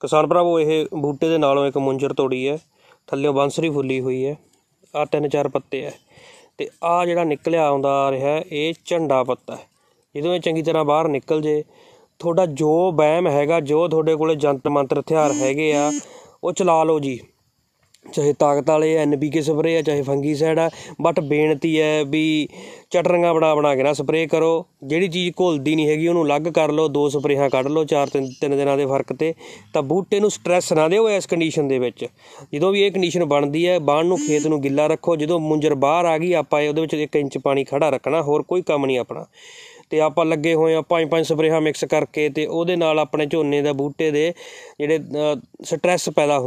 ਕਿਸਾਨ ਭਰਾਵੋ ਇਹ ਬੂਟੇ ਦੇ ਨਾਲੋਂ ਇੱਕ ਮੁੰਜਰ ਤੋੜੀ ਹੈ ਥੱਲੇ ਬੰਸਰੀ ਫੁੱਲੀ ਹੋਈ ਹੈ ਆ ਤਿੰਨ ਚਾਰ ਪੱਤੇ ਹੈ ਤੇ ਆ ਜਿਹੜਾ ਨਿਕਲਿਆ ਆਉਂਦਾ ਆ ਰਿਹਾ ਇਹ ਝੰਡਾ ਪੱਤਾ ਹੈ ਜਦੋਂ ਇਹ ਚੰਗੀ ਤਰ੍ਹਾਂ ਬਾਹਰ ਨਿਕਲ ਜੇ ਤੁਹਾਡਾ ਜੋ ਬੈਮ ਹੈਗਾ ਜੋ ਤੁਹਾਡੇ ਕੋਲੇ ਜੰਤਰ ਮੰਤਰ ਹਥਿਆਰ ਹੈਗੇ ਆ ਉਹ ਚਲਾ ਲਓ ਜੀ ਚਾਹੇ ਤਾਕਤ ਵਾਲੇ ਐਨ ਪੀ ਕੇ ਸਪਰੇਅ ਆ ਚਾਹੇ ਫੰਗੀਸਾਈਡ ਆ ਬਟ ਬੇਨਤੀ ਹੈ ਵੀ ਚਟਰੰਗਾ ਬਣਾ ਬਣਾ ਕੇ ਨਾ ਸਪਰੇ ਕਰੋ ਜਿਹੜੀ ਚੀਜ਼ ਘੁਲਦੀ ਨਹੀਂ ਹੈਗੀ ਉਹਨੂੰ ਅਲੱਗ ਕਰ ਲਓ ਦੋ ਸਪਰੇਹਾਂ ਕੱਢ ਲਓ ਚਾਰ ਤਿੰਨ ਤਿੰਨ ਦਿਨਾਂ ਦੇ ਫਰਕ ਤੇ ਤਾਂ ਬੂਟੇ ਨੂੰ ਸਟ੍ਰੈਸ ਨਾ ਦਿਓ ਇਸ ਕੰਡੀਸ਼ਨ ਦੇ ਵਿੱਚ ਜਦੋਂ ਵੀ ਇਹ ਕੰਡੀਸ਼ਨ ਬਣਦੀ ਹੈ ਬਾਣ ਨੂੰ ਖੇਤ ਨੂੰ ਗਿੱਲਾ ਰੱਖੋ ਜਦੋਂ ਮੁੰਜਰ ਬਾਹਰ ਆ ਗਈ ਆਪਾਂ ਉਹਦੇ ਵਿੱਚ 1 ਇੰਚ ਪਾਣੀ ਖੜਾ ਰੱਖਣਾ ਹੋਰ ਕੋਈ ਕੰਮ ਨਹੀਂ ਆਪਣਾ ਤੇ ਆਪਾਂ ਲੱਗੇ ਹੋਏ ਆ ਪੰਜ ਪੰਜ ਸਪਰੇਹਾਂ ਮਿਕਸ ਕਰਕੇ ਤੇ ਉਹਦੇ ਨਾਲ ਆਪਣੇ ਝੋਨੇ ਦਾ ਬੂਟੇ ਦੇ ਜਿਹੜੇ ਸਟ੍ਰੈਸ ਪੈਦਾ